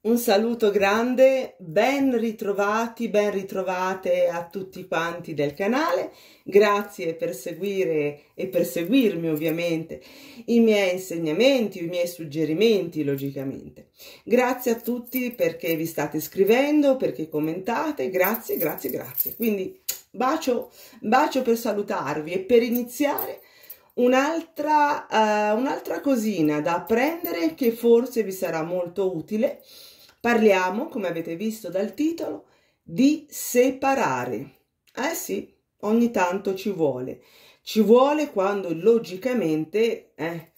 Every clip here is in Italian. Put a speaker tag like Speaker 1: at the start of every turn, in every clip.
Speaker 1: Un saluto grande, ben ritrovati, ben ritrovate a tutti quanti del canale, grazie per seguire e per seguirmi ovviamente i miei insegnamenti, i miei suggerimenti logicamente. Grazie a tutti perché vi state iscrivendo, perché commentate, grazie, grazie, grazie. Quindi bacio, bacio per salutarvi e per iniziare Un'altra, uh, un'altra cosina da apprendere che forse vi sarà molto utile, parliamo, come avete visto dal titolo, di separare. Eh sì, ogni tanto ci vuole. Ci vuole quando logicamente eh,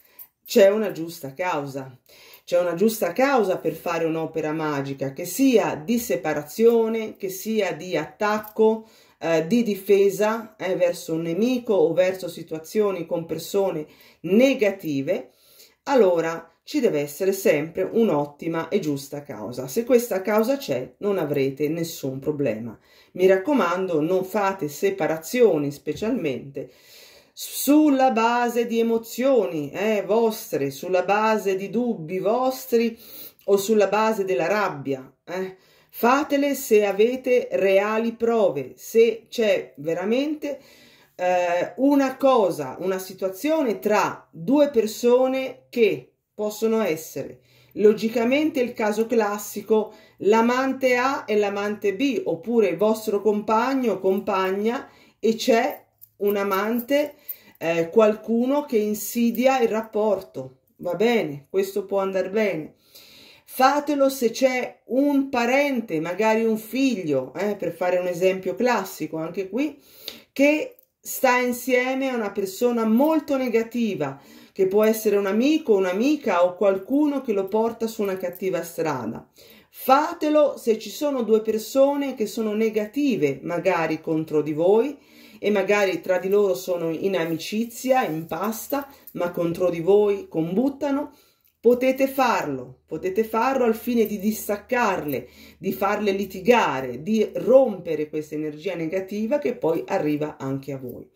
Speaker 1: c'è una giusta causa. C'è una giusta causa per fare un'opera magica, che sia di separazione, che sia di attacco, eh, di difesa eh, verso un nemico o verso situazioni con persone negative, allora ci deve essere sempre un'ottima e giusta causa. Se questa causa c'è, non avrete nessun problema. Mi raccomando, non fate separazioni specialmente sulla base di emozioni eh, vostre, sulla base di dubbi vostri o sulla base della rabbia. Eh. Fatele se avete reali prove, se c'è veramente eh, una cosa, una situazione tra due persone che possono essere logicamente il caso classico l'amante A e l'amante B oppure il vostro compagno o compagna e c'è un amante, eh, qualcuno che insidia il rapporto. Va bene, questo può andare bene. Fatelo se c'è un parente, magari un figlio, eh, per fare un esempio classico anche qui, che sta insieme a una persona molto negativa, che può essere un amico, un'amica o qualcuno che lo porta su una cattiva strada. Fatelo se ci sono due persone che sono negative, magari contro di voi, e magari tra di loro sono in amicizia, in pasta, ma contro di voi combuttano Potete farlo, potete farlo al fine di distaccarle, di farle litigare, di rompere questa energia negativa che poi arriva anche a voi.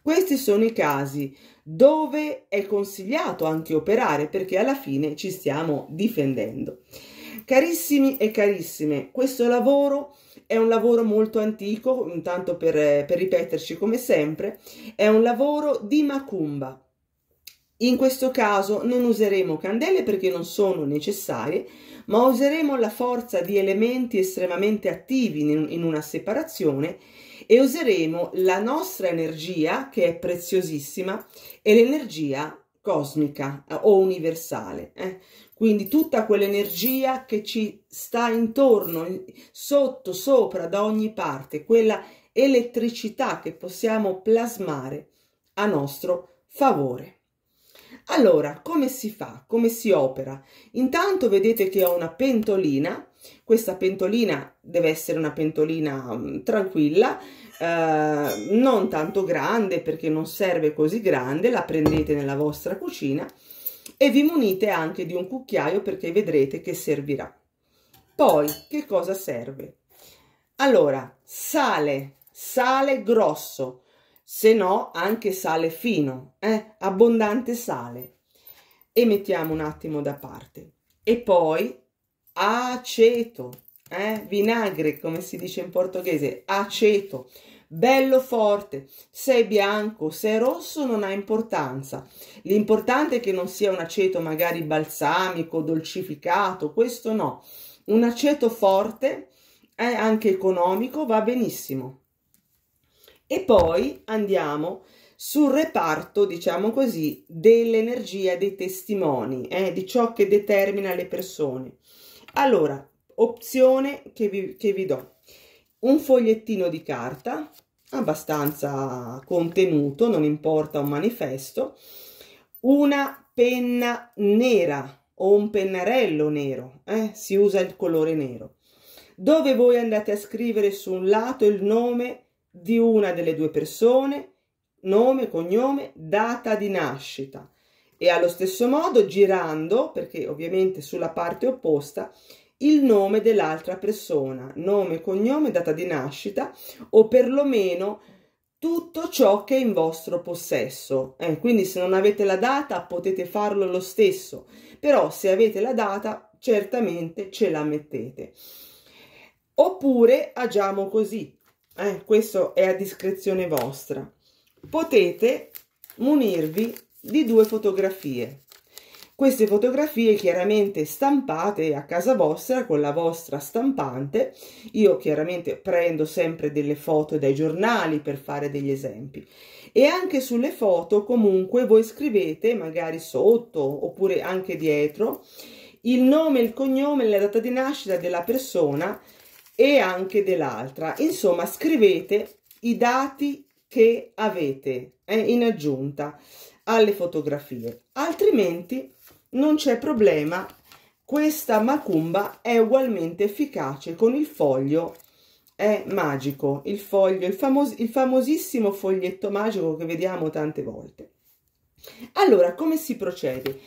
Speaker 1: Questi sono i casi dove è consigliato anche operare perché alla fine ci stiamo difendendo. Carissimi e carissime, questo lavoro è un lavoro molto antico, intanto per, eh, per ripeterci come sempre, è un lavoro di Macumba. In questo caso non useremo candele perché non sono necessarie, ma useremo la forza di elementi estremamente attivi in una separazione e useremo la nostra energia, che è preziosissima, e l'energia cosmica eh, o universale. Eh? Quindi tutta quell'energia che ci sta intorno, sotto, sopra, da ogni parte, quella elettricità che possiamo plasmare a nostro favore. Allora, come si fa? Come si opera? Intanto vedete che ho una pentolina, questa pentolina deve essere una pentolina mm, tranquilla, eh, non tanto grande perché non serve così grande, la prendete nella vostra cucina e vi munite anche di un cucchiaio perché vedrete che servirà. Poi, che cosa serve? Allora, sale, sale grosso, se no anche sale fino, eh? abbondante sale. E mettiamo un attimo da parte. E poi aceto, eh? vinagre come si dice in portoghese, aceto, bello forte. Se è bianco, se è rosso non ha importanza. L'importante è che non sia un aceto magari balsamico, dolcificato, questo no. Un aceto forte, eh, anche economico, va benissimo. E poi andiamo sul reparto, diciamo così, dell'energia dei testimoni, eh, di ciò che determina le persone. Allora, opzione che vi, che vi do. Un fogliettino di carta, abbastanza contenuto, non importa un manifesto, una penna nera o un pennarello nero, eh? si usa il colore nero, dove voi andate a scrivere su un lato il nome di una delle due persone, nome, cognome, data di nascita e allo stesso modo girando, perché ovviamente sulla parte opposta, il nome dell'altra persona, nome, cognome, data di nascita o perlomeno tutto ciò che è in vostro possesso. Eh, quindi se non avete la data potete farlo lo stesso, però se avete la data certamente ce la mettete. Oppure agiamo così, eh, questo è a discrezione vostra, potete munirvi di due fotografie. Queste fotografie chiaramente stampate a casa vostra con la vostra stampante. Io chiaramente prendo sempre delle foto dai giornali per fare degli esempi. E anche sulle foto comunque voi scrivete magari sotto oppure anche dietro il nome, il cognome, la data di nascita della persona e anche dell'altra. Insomma, scrivete i dati che avete eh, in aggiunta alle fotografie, altrimenti non c'è problema. Questa macumba è ugualmente efficace con il foglio è magico, il foglio, il, famos il famosissimo foglietto magico che vediamo tante volte. Allora, come si procede?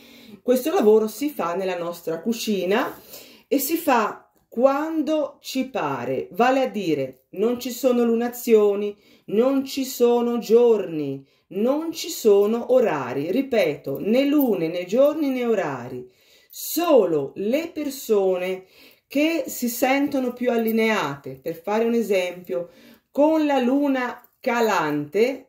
Speaker 1: Questo lavoro si fa nella nostra cucina e si fa quando ci pare, vale a dire non ci sono lunazioni, non ci sono giorni, non ci sono orari, ripeto, né lune né giorni né orari, solo le persone che si sentono più allineate, per fare un esempio, con la luna calante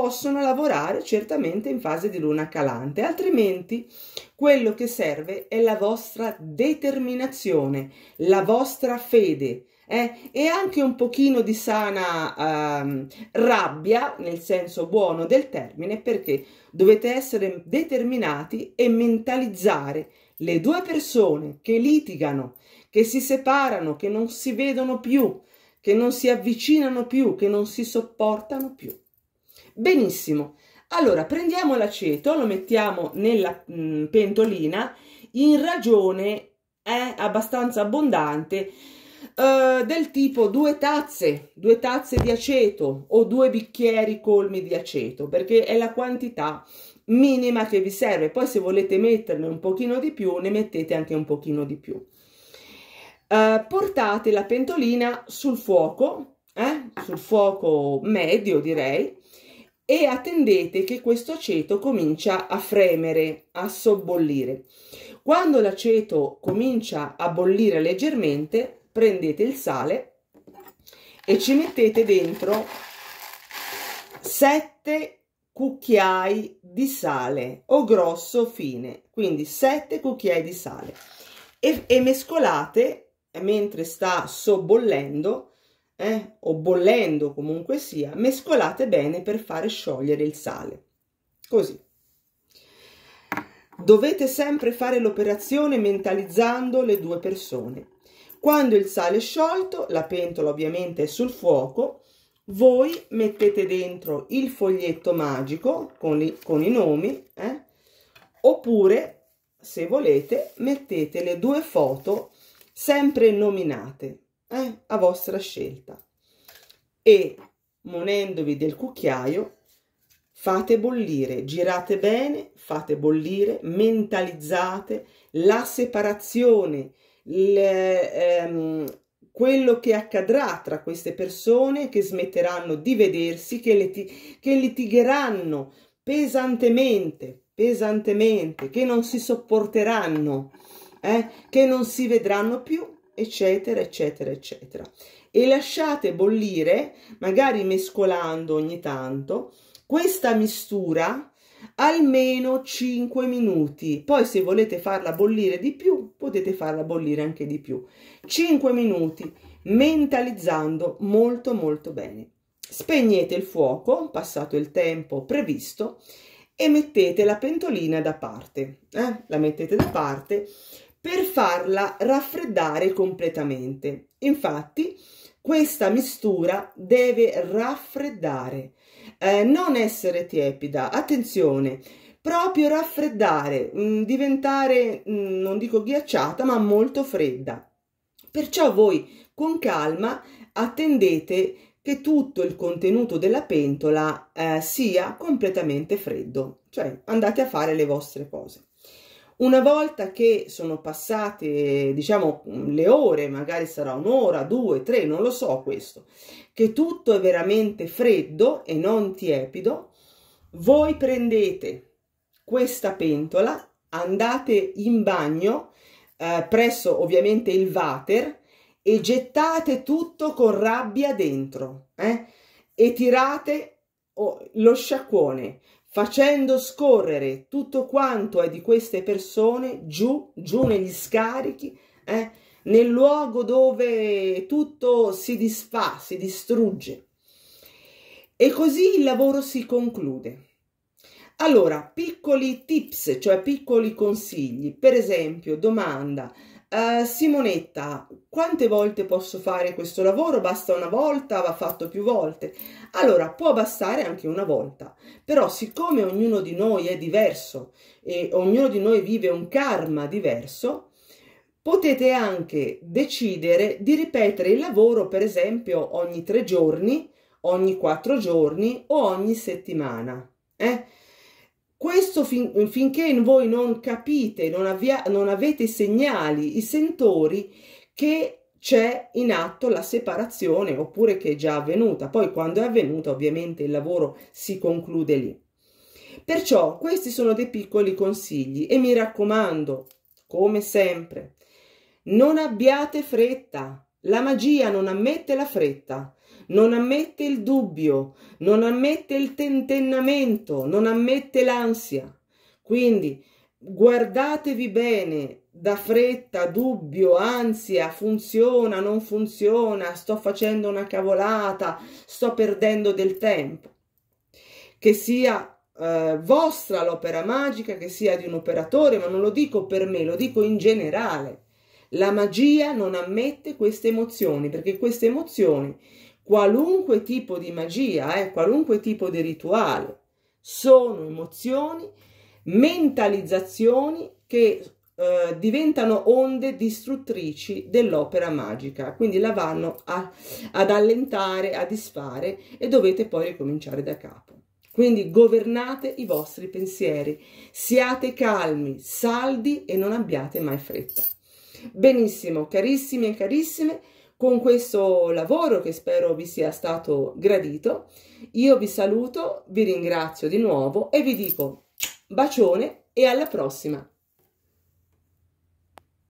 Speaker 1: possono lavorare certamente in fase di luna calante, altrimenti quello che serve è la vostra determinazione, la vostra fede eh? e anche un pochino di sana ehm, rabbia, nel senso buono del termine, perché dovete essere determinati e mentalizzare le due persone che litigano, che si separano, che non si vedono più, che non si avvicinano più, che non si sopportano più. Benissimo. Allora, prendiamo l'aceto, lo mettiamo nella mh, mm, pentolina, in ragione è abbastanza abbondante, eh, del tipo due tazze, due tazze di aceto o due bicchieri colmi di aceto, perché è la quantità minima che vi serve. Poi se volete metterne un pochino di più, ne mettete anche un pochino di più. Eh, portate la pentolina sul fuoco, eh, sul fuoco medio direi, e attendete che questo aceto comincia a fremere, a sobbollire. Quando l'aceto comincia a bollire leggermente, prendete il sale e ci mettete dentro 7 cucchiai di sale o grosso fine, quindi 7 cucchiai di sale e, e mescolate mentre sta sobbollendo eh, o bollendo comunque sia, mescolate bene per fare sciogliere il sale. Così. Dovete sempre fare l'operazione mentalizzando le due persone. Quando il sale è sciolto, la pentola ovviamente è sul fuoco, voi mettete dentro il foglietto magico con, li, con i nomi, eh? oppure, se volete, mettete le due foto sempre nominate eh, a vostra scelta. E munendovi del cucchiaio, fate bollire, girate bene, fate bollire, mentalizzate la separazione, le, ehm, quello che accadrà tra queste persone che smetteranno di vedersi, che, liti che litigheranno pesantemente, pesantemente, che non si sopporteranno, eh, che non si vedranno più eccetera, eccetera, eccetera. E lasciate bollire, magari mescolando ogni tanto, questa mistura almeno 5 minuti. Poi se volete farla bollire di più, potete farla bollire anche di più. 5 minuti, mentalizzando molto molto bene. Spegnete il fuoco, passato il tempo previsto, e mettete la pentolina da parte. Eh? La mettete da parte per farla raffreddare completamente. Infatti, questa mistura deve raffreddare, eh, non essere tiepida. Attenzione, proprio raffreddare, mh, mm, diventare, mh, mm, non dico ghiacciata, ma molto fredda. Perciò voi con calma attendete che tutto il contenuto della pentola eh, sia completamente freddo, cioè andate a fare le vostre cose. Una volta che sono passate, diciamo, le ore, magari sarà un'ora, due, tre, non lo so questo, che tutto è veramente freddo e non tiepido, voi prendete questa pentola, andate in bagno eh, presso ovviamente il water e gettate tutto con rabbia dentro eh? e tirate oh, lo sciacquone facendo scorrere tutto quanto è di queste persone giù, giù negli scarichi, eh, nel luogo dove tutto si disfa, si distrugge. E così il lavoro si conclude. Allora, piccoli tips, cioè piccoli consigli, per esempio, domanda, eh, Simonetta, quante volte posso fare questo lavoro? Basta una volta, va fatto più volte. Allora, può bastare anche una volta, però siccome ognuno di noi è diverso e ognuno di noi vive un karma diverso, potete anche decidere di ripetere il lavoro, per esempio, ogni tre giorni, ogni quattro giorni o ogni settimana. Eh? questo fin, finché voi non capite, non, avvia, non avete segnali, i sentori che c'è in atto la separazione oppure che è già avvenuta. Poi quando è avvenuta ovviamente il lavoro si conclude lì. Perciò questi sono dei piccoli consigli e mi raccomando, come sempre, non abbiate fretta. La magia non ammette la fretta non ammette il dubbio, non ammette il tentennamento, non ammette l'ansia. Quindi guardatevi bene da fretta, dubbio, ansia, funziona, non funziona, sto facendo una cavolata, sto perdendo del tempo. Che sia eh, vostra l'opera magica, che sia di un operatore, ma non lo dico per me, lo dico in generale. La magia non ammette queste emozioni, perché queste emozioni qualunque tipo di magia, eh, qualunque tipo di rituale, sono emozioni, mentalizzazioni che eh, diventano onde distruttrici dell'opera magica, quindi la vanno a, ad allentare, a disfare e dovete poi ricominciare da capo. Quindi governate i vostri pensieri, siate calmi, saldi e non abbiate mai fretta. Benissimo, carissimi e carissime, con questo lavoro che spero vi sia stato gradito, io vi saluto, vi ringrazio di nuovo e vi dico bacione e alla prossima!